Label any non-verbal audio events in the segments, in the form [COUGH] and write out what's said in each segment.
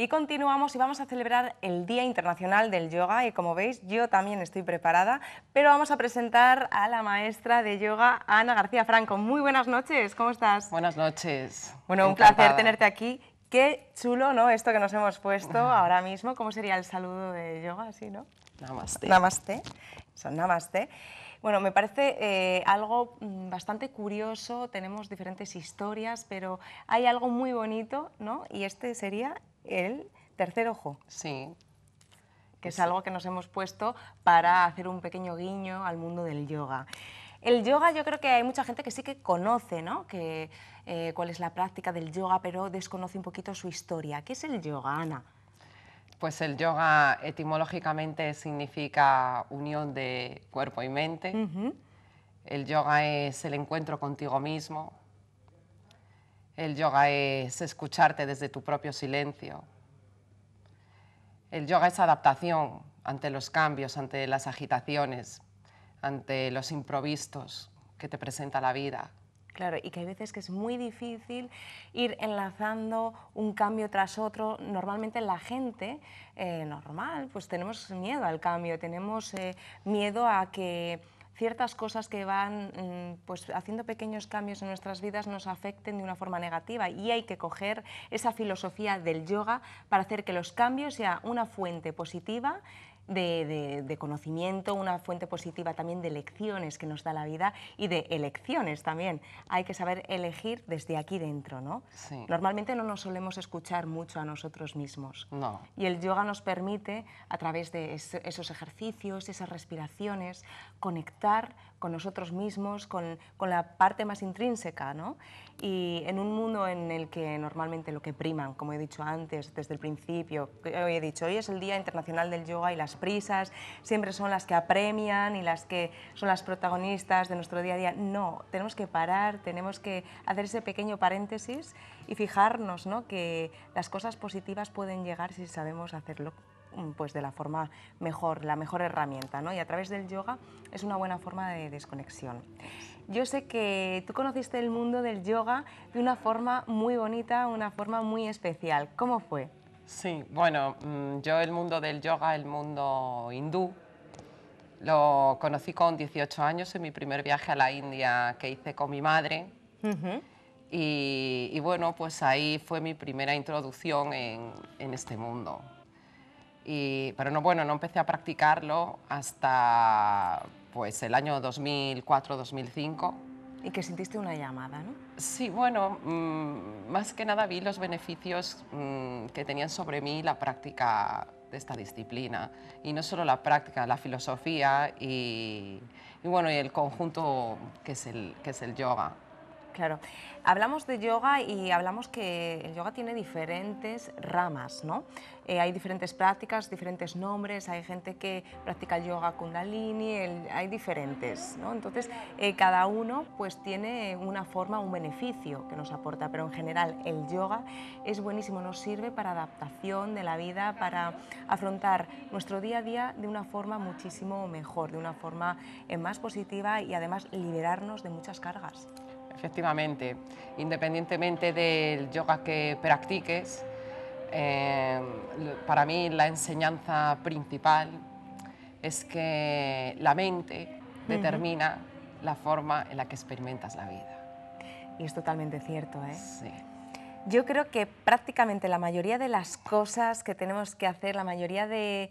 Y continuamos y vamos a celebrar el Día Internacional del Yoga y como veis yo también estoy preparada, pero vamos a presentar a la maestra de yoga Ana García Franco. Muy buenas noches, ¿cómo estás? Buenas noches. Bueno, un placer tenerte aquí. Qué chulo, ¿no? Esto que nos hemos puesto ahora mismo, ¿cómo sería el saludo de yoga así, no? Namaste. Namaste. Son namaste. Bueno, me parece eh, algo mm, bastante curioso, tenemos diferentes historias, pero hay algo muy bonito, ¿no? Y este sería el tercer ojo. Sí. Que es algo que nos hemos puesto para hacer un pequeño guiño al mundo del yoga. El yoga yo creo que hay mucha gente que sí que conoce, ¿no? Eh, cuál es la práctica del yoga, pero desconoce un poquito su historia. ¿Qué es el yoga, Ana? Pues el yoga etimológicamente significa unión de cuerpo y mente. El yoga es el encuentro contigo mismo, el yoga es escucharte desde tu propio silencio. El yoga es adaptación ante los cambios, ante las agitaciones, ante los improvistos que te presenta la vida. Claro, y que hay veces que es muy difícil ir enlazando un cambio tras otro. Normalmente la gente eh, normal, pues tenemos miedo al cambio, tenemos eh, miedo a que ciertas cosas que van mm, pues, haciendo pequeños cambios en nuestras vidas nos afecten de una forma negativa y hay que coger esa filosofía del yoga para hacer que los cambios sea una fuente positiva de, conocimiento, una fuente positiva también de lecciones que nos da la vida y de elecciones también. Hay que saber elegir desde aquí dentro, ¿no? Normalmente no nos solemos escuchar mucho a nosotros mismos. Y el yoga nos permite, a través de esos ejercicios, esas respiraciones, conectar con nosotros mismos, con, la parte más intrínseca, ¿no? Y en un mundo en el que normalmente lo que priman, como he dicho antes, desde el principio, hoy he dicho, hoy es el Día Internacional del Yoga y las prisas siempre son las que apremian y las que son las protagonistas de nuestro día a día. No, tenemos que parar, tenemos que hacer ese pequeño paréntesis y fijarnos ¿no? que las cosas positivas pueden llegar si sabemos hacerlo Mm, pues de la forma mejor, la mejor herramienta, ¿no? Y a través del yoga es una buena forma de desconexión. Yo sé que tú conociste el mundo del yoga de una forma muy bonita, una forma muy especial. ¿Cómo fue? Sí, bueno, mm, yo el mundo del yoga, el mundo hindú, lo conocí con 18 años en mi primer viaje a la India que hice con mi madre. y, bueno, pues ahí fue mi primera introducción en este mundo pero no, bueno, no empecé a practicarlo hasta pues, el año 2004-2005. Y que sintiste una llamada, ¿no? Sí, bueno, mm, más que nada vi los beneficios mm, que tenían sobre mí la práctica de esta disciplina. Y no solo la práctica, la filosofía y, y bueno, y el conjunto que es el, que es el yoga. Claro. Hablamos de yoga y hablamos que el yoga tiene diferentes ramas, ¿no? Eh, hay diferentes prácticas, diferentes nombres, hay gente que practica yoga kundalini, hay diferentes, ¿no? Entonces, eh, cada uno pues tiene una forma, un beneficio que nos aporta, pero en general el yoga es buenísimo, nos sirve para adaptación de la vida, para afrontar nuestro día a día de una forma muchísimo mejor, de una forma eh, más positiva y además liberarnos de muchas cargas. Efectivamente, independientemente del yoga que practiques, eh, para mí la enseñanza principal es que la mente determina la forma en la que experimentas la vida. Y es totalmente cierto, ¿eh? Sí. Yo creo que prácticamente la mayoría de las cosas que tenemos que hacer, la mayoría de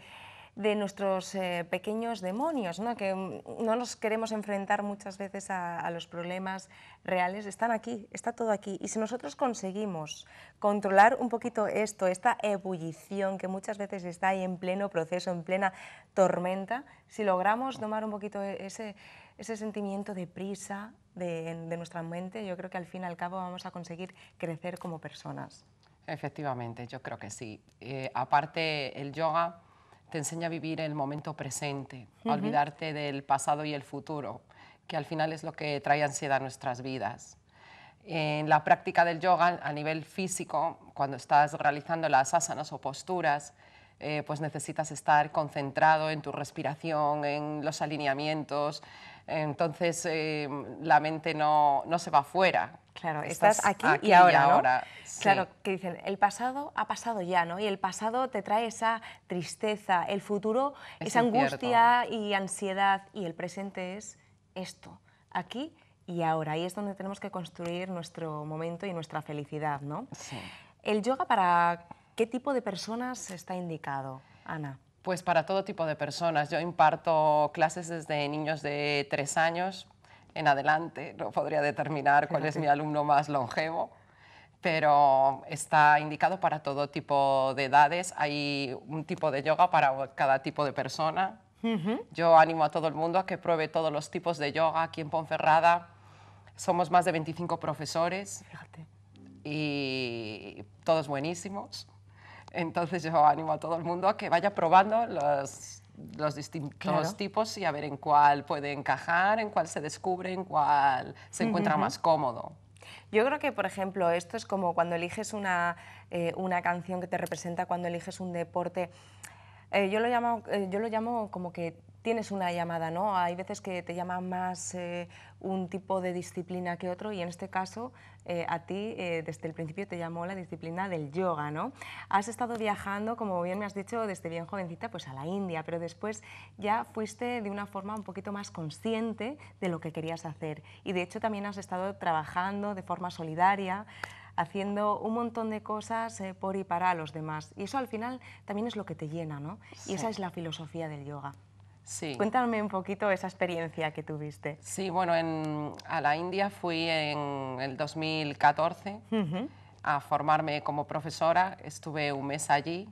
de nuestros eh, pequeños demonios, ¿no? que mm, no nos queremos enfrentar muchas veces a, los problemas reales, están aquí, está todo aquí. Y si nosotros conseguimos controlar un poquito esto, esta ebullición que muchas veces está ahí en pleno proceso, en plena tormenta, si logramos tomar un poquito e-, ese, sentimiento de prisa de, nuestra mente, yo creo que al fin y al cabo vamos a conseguir crecer como personas. Efectivamente, yo creo que sí. Eh, aparte, el yoga te enseña a vivir el momento presente, a olvidarte del pasado y el futuro, que al final es lo que trae ansiedad a nuestras vidas. En la práctica del yoga a nivel físico, cuando estás realizando las asanas o posturas, eh, pues necesitas estar concentrado en tu respiración, en los alineamientos, entonces eh, la mente no, no se va fuera, Claro, estás, aquí, y ahora. Claro, que dicen, el pasado ha pasado ya, ¿no? Y el pasado te trae esa tristeza, el futuro, es esa angustia y ansiedad, y el presente es esto, aquí y ahora. Y es donde tenemos que construir nuestro momento y nuestra felicidad, ¿no? Sí. ¿El yoga para qué tipo de personas está indicado, Ana? Pues para todo tipo de personas. Yo imparto clases desde niños de tres años, en adelante, no podría determinar cuál es mi alumno más longevo, pero está indicado para todo tipo de edades, hay un tipo de yoga para cada tipo de persona. Yo animo a todo el mundo a que pruebe todos los tipos de yoga aquí en Ponferrada. Somos más de 25 profesores y todos buenísimos. Entonces yo animo a todo el mundo a que vaya probando los, los distintos tipos y a ver en cuál puede encajar, en cuál se descubre, en cuál se encuentra más cómodo. Yo creo que, por ejemplo, esto es como cuando eliges una, eh, una canción que te representa, cuando eliges un deporte. Eh, yo, lo llamo, eh, yo lo llamo como que tienes una llamada, ¿no? Hay veces que te llama más eh, un tipo de disciplina que otro y en este caso a ti desde el principio te llamó la disciplina del yoga, ¿no? Has estado viajando, como bien me has dicho, desde bien jovencita pues a la India, pero después ya fuiste de una forma un poquito más consciente de lo que querías hacer y de hecho también has estado trabajando de forma solidaria, haciendo un montón de cosas eh, por y para los demás. Y eso al final también es lo que te llena, ¿no? Y esa es la filosofía del yoga. Sí. Cuéntame un poquito esa experiencia que tuviste. Sí, bueno, a la India fui en el 2014 a formarme como profesora. Estuve un mes allí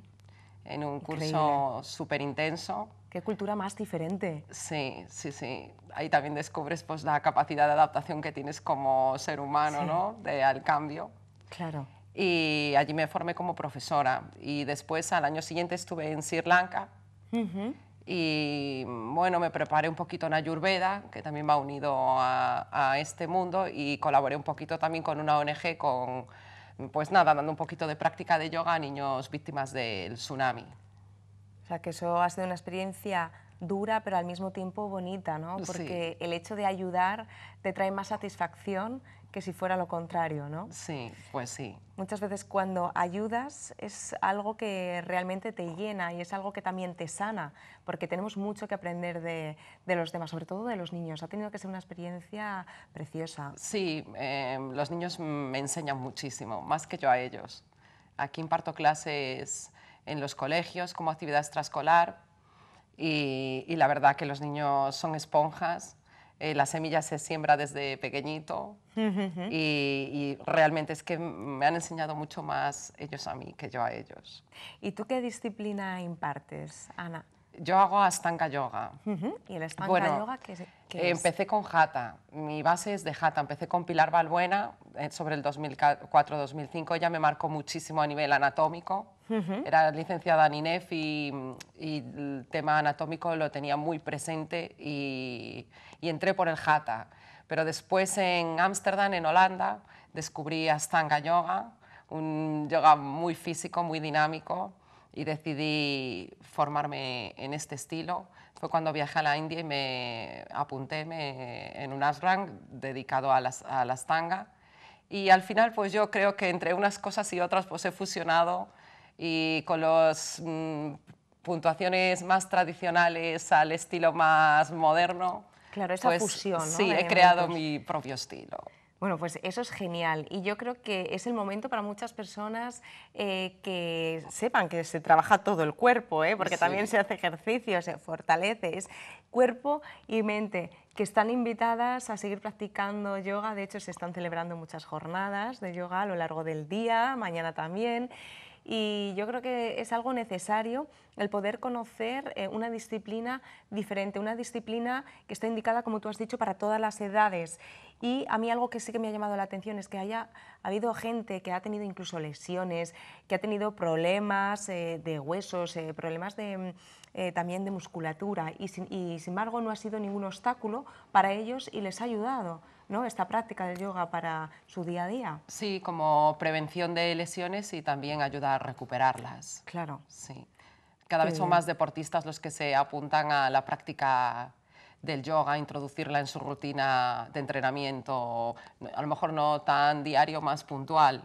en un curso súper intenso. Qué cultura más diferente. Sí, sí, sí. Ahí también descubres pues, la capacidad de adaptación que tienes como ser humano, ¿no? De, al cambio. Claro. Y allí me formé como profesora. Y después, al año siguiente, estuve en Sri Lanka. Y bueno, me preparé un poquito en Ayurveda, que también me ha unido a, a este mundo, y colaboré un poquito también con una ONG, con, pues nada, dando un poquito de práctica de yoga a niños víctimas del tsunami. O sea, que eso ha sido una experiencia dura, pero al mismo tiempo bonita, ¿no? Porque el hecho de ayudar te trae más satisfacción que si fuera lo contrario, ¿no? Sí, pues sí. Muchas veces cuando ayudas es algo que realmente te llena y es algo que también te sana, porque tenemos mucho que aprender de, los demás, sobre todo de los niños. Ha tenido que ser una experiencia preciosa. Sí, em, los niños me enseñan muchísimo, más que yo a ellos. Aquí imparto clases en los colegios como actividad extraescolar, y, la verdad que los niños son esponjas. Eh, la semilla se siembra desde pequeñito y, realmente es que me han enseñado mucho más ellos a mí que yo a ellos. ¿Y tú qué disciplina impartes, Ana? yo hago Astanga Yoga. ¿Y el Astanga Yoga qué, Empecé con jata, mi base es de jata. empecé con Pilar Balbuena eh, sobre el 2004-2005, ella me marcó muchísimo a nivel anatómico, era licenciada en INEF y, el tema anatómico lo tenía muy presente y, entré por el jata. Pero después en Ámsterdam, en Holanda, descubrí Astanga Yoga, un yoga muy físico, muy dinámico, y decidí formarme en este estilo. Fue cuando viajé a la India y me apunté en un ashram dedicado a las, a las tangas. Y al final, pues yo creo que entre unas cosas y otras, pues he fusionado y con las mm, puntuaciones más tradicionales al estilo más moderno. Claro, esa pues, fusión. Sí, he creado mi propio estilo. Bueno, pues eso es genial y yo creo que es el momento para muchas personas eh, que sepan que se trabaja todo el cuerpo, ¿eh? porque también se hace ejercicio, se fortalece, cuerpo y mente, que están invitadas a seguir practicando yoga, de hecho se están celebrando muchas jornadas de yoga a lo largo del día, mañana también y yo creo que es algo necesario el poder conocer eh, una disciplina diferente, una disciplina que está indicada, como tú has dicho, para todas las edades. Y a mí algo que sí que me ha llamado la atención es que haya ha habido gente que ha tenido incluso lesiones, que ha tenido problemas eh, de huesos, eh, problemas mm, también de musculatura y sin embargo no ha sido ningún obstáculo para ellos y les ha ayudado. ¿no? esta práctica del yoga para su día a día. Sí, como prevención de lesiones y también ayuda a recuperarlas. Claro. Sí. Cada vez son más deportistas los que se apuntan a la práctica del yoga, introducirla en su rutina de entrenamiento, a lo mejor no tan diario, más puntual.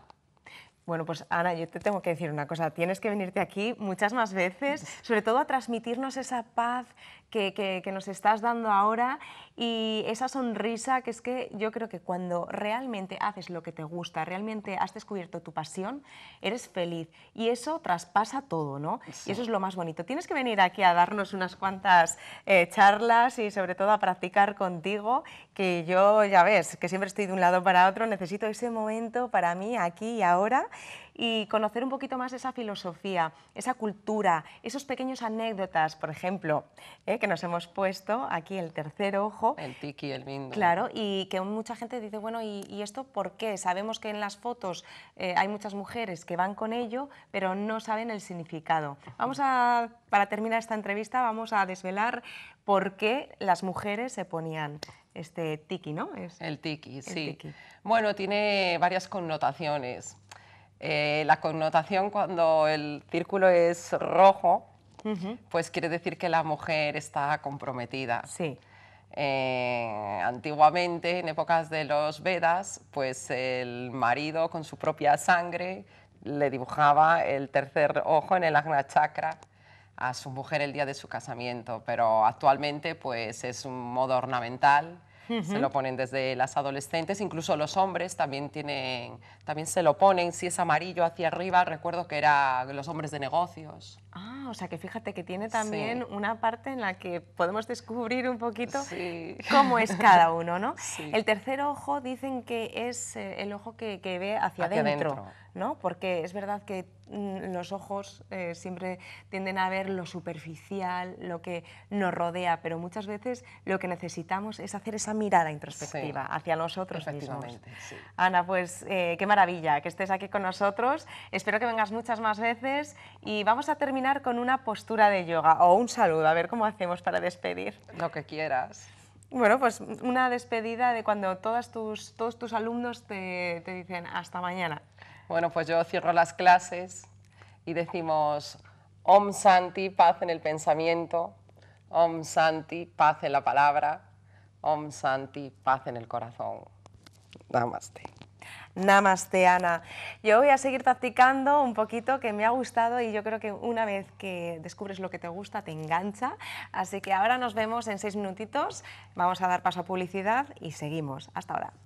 Bueno, pues Ana, yo te tengo que decir una cosa, tienes que venirte aquí muchas más veces, [LAUGHS] sobre todo a transmitirnos esa paz que, nos estás dando ahora y esa sonrisa que es que yo creo que cuando realmente haces lo que te gusta, realmente has descubierto tu pasión, eres feliz y eso traspasa todo, ¿no? Y eso es lo más bonito. Tienes que venir aquí a darnos unas cuantas eh, charlas y sobre todo a practicar contigo, que yo ya ves, que siempre estoy de un lado para otro, necesito ese momento para mí aquí y ahora y conocer un poquito más esa filosofía, esa cultura, esos pequeños anécdotas, por ejemplo, eh, que nos hemos puesto aquí el tercer ojo. El tiki, el mindo. Claro, y que mucha gente dice, bueno, ¿y, esto por qué? Sabemos que en las fotos eh, hay muchas mujeres que van con ello, pero no saben el significado. Vamos a, para terminar esta entrevista, vamos a desvelar por qué las mujeres se ponían este tiki, ¿no? Es el tiki, sí. Bueno, tiene varias connotaciones. Eh, la connotación cuando el círculo es rojo, pues quiere decir que la mujer está comprometida. Sí. Eh, antiguamente, en épocas de los Vedas, pues el marido con su propia sangre le dibujaba el tercer ojo en el Agna Chakra a su mujer el día de su casamiento, pero actualmente pues es un modo ornamental se lo ponen desde las adolescentes, incluso los hombres también, tienen, también se lo ponen, si es amarillo hacia arriba, recuerdo que era los hombres de negocios. Ah, o sea que fíjate que tiene también una parte en la que podemos descubrir un poquito cómo es cada uno, ¿no? [LAUGHS] El tercer ojo dicen que es eh, el ojo que, que ve hacia adentro. ¿no? Porque es verdad que mm, los ojos eh, siempre tienden a ver lo superficial, lo que nos rodea, pero muchas veces lo que necesitamos es hacer esa mirada introspectiva hacia nosotros mismos. Ana, pues eh, qué maravilla que estés aquí con nosotros. Espero que vengas muchas más veces y vamos a terminar con una postura de yoga o un saludo, a ver cómo hacemos para despedir. Lo que quieras. Bueno, pues una despedida de cuando todas tus, todos tus alumnos te, te dicen hasta mañana. Bueno, pues yo cierro las clases y decimos Om Santi, paz en el pensamiento, Om Santi, paz en la palabra, Om Santi, paz en el corazón. Namaste. Namaste, Ana. Yo voy a seguir practicando un poquito que me ha gustado y yo creo que una vez que descubres lo que te gusta, te engancha. Así que ahora nos vemos en seis minutitos. Vamos a dar paso a publicidad y seguimos. Hasta ahora.